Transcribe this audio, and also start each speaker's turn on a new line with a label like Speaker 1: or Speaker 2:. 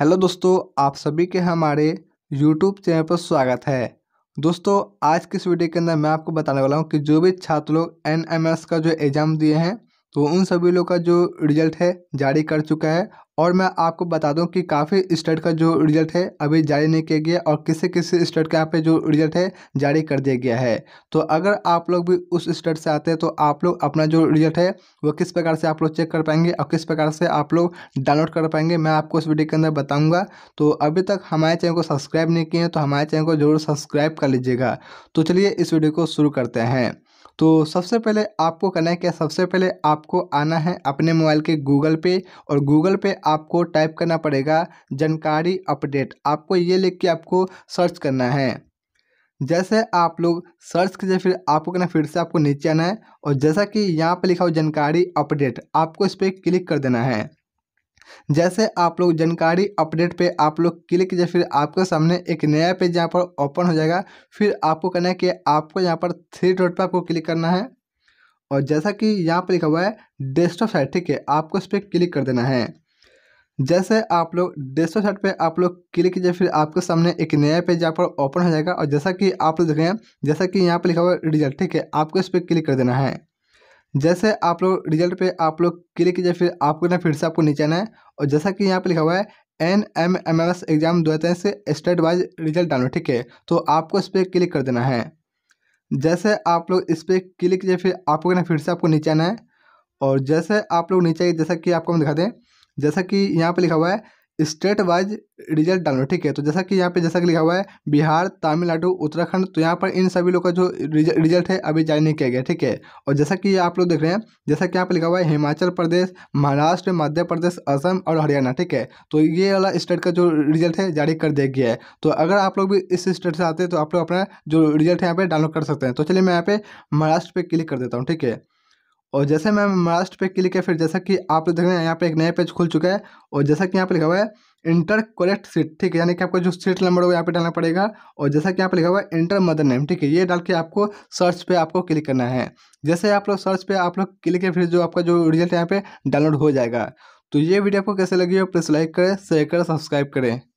Speaker 1: hello दोस्तों आप सभी के हमारे यूट्यूब चैनल पर स्वागत है दोस्तों आज की इस वीडियो के अंदर मैं आपको बताने वाला हूँ कि जो भी छात्र लोग एन का जो एग्ज़ाम दिए हैं तो उन सभी लोग का जो रिजल्ट है जारी कर चुका है और मैं आपको बता दूं कि काफ़ी स्टेट का जो रिजल्ट है अभी जारी नहीं किया गया और किसी किसी स्टेट का यहाँ पे जो रिजल्ट है जारी कर दिया गया है तो अगर आप लोग भी उस स्टेट से आते हैं तो आप लोग अपना जो रिजल्ट है वो किस प्रकार से आप लोग चेक कर पाएंगे और किस प्रकार से आप लोग डाउनलोड कर पाएंगे मैं आपको इस वीडियो के अंदर बताऊँगा तो अभी तक हमारे चैनल को सब्सक्राइब नहीं किए हैं तो हमारे चैनल को जरूर सब्सक्राइब कर लीजिएगा तो चलिए इस वीडियो को शुरू करते हैं तो सबसे पहले आपको करना है क्या सबसे पहले आपको आना है अपने मोबाइल के गूगल पे और गूगल पे आपको टाइप करना पड़ेगा जानकारी अपडेट आपको ये लिख के आपको सर्च करना है जैसे आप लोग सर्च कीजिए फिर आपको कहना फिर से आपको नीचे आना है और जैसा कि यहाँ पर लिखा हो जानकारी अपडेट आपको इस पर क्लिक कर देना है जैसे आप लोग जानकारी अपडेट पे आप लोग क्लिक कीजिए फिर आपके सामने एक नया पेज यहाँ पर ओपन हो जाएगा फिर आपको कहना है कि आपको यहाँ पर थ्री डॉट पर आपको क्लिक करना है और जैसा कि यहाँ पर लिखा हुआ है डेस्कटॉप साइड ठीक है आपको इस पर क्लिक कर देना है जैसे आप लोग डेस्टो साइट पर आप लोग क्लिक कीजिए फिर आपके सामने एक नया पेज यहाँ पर ओपन हो जाएगा और जैसा कि आप लोग देखें जैसा कि यहाँ पर लिखा हुआ रिजल्ट ठीक है आपको इस पर क्लिक कर देना है जैसे आप लोग रिजल्ट पे आप लोग क्लिक कीजिए फिर आपको ना फिर से आपको नीचे आना है और जैसा कि यहाँ पर लिखा हुआ है N M M S exam दो हज़ार से स्टेट वाइज रिजल्ट डालो ठीक है तो आपको इस पर क्लिक कर देना है जैसे आप लोग इस पर क्लिक कीजिए फिर आपको ना फिर से आपको नीचे आना है और जैसे आप लोग नीचे जैसा कि आपको हम दिखा दें जैसा कि यहाँ पे लिखा हुआ है स्टेट वाइज रिजल्ट डाउनलोड ठीक है तो जैसा कि यहाँ पे जैसा कि लिखा हुआ है बिहार तमिलनाडु उत्तराखंड तो यहाँ पर इन सभी लोग का जो रिजल्ट है अभी जारी नहीं किया गया ठीक है और जैसा कि आप लोग देख रहे हैं जैसा कि यहाँ पे लिखा हुआ है हिमाचल प्रदेश महाराष्ट्र मध्य प्रदेश असम और हरियाणा ठीक है तो ये वाला स्टेट का जो रिजल्ट है जारी कर दिया गया है तो अगर आप लोग भी इस स्टेट से आते हैं तो आप लोग अपना जो रिजल्ट है यहाँ पर डाउनलोड कर सकते हैं तो चलिए मैं यहाँ पे महाराष्ट्र पर क्लिक कर देता हूँ ठीक है और जैसे मैं महाराष्ट्र पे क्लिक है फिर जैसा कि आप लोग देख रहे हैं यहाँ पे एक नया पेज खुल चुका है और जैसा कि यहाँ पे लिखा हुआ है इंटर करेक्ट सीट ठीक है यानी कि आपको जो सीट नंबर होगा यहाँ पे डालना पड़ेगा और जैसा कि यहाँ पे लिखा हुआ है इंटर मदर नेम ठीक है ये डाल के आपको सर्च पे आपको क्लिक करना है जैसे आप लोग सर्च पे आप लोग क्लिक है फिर जो आपका जो रिजल्ट यहाँ पे डाउनलोड हो जाएगा तो ये वीडियो आपको कैसे लगी हो प्लीज़ लाइक करें शेयर करें सब्सक्राइब करें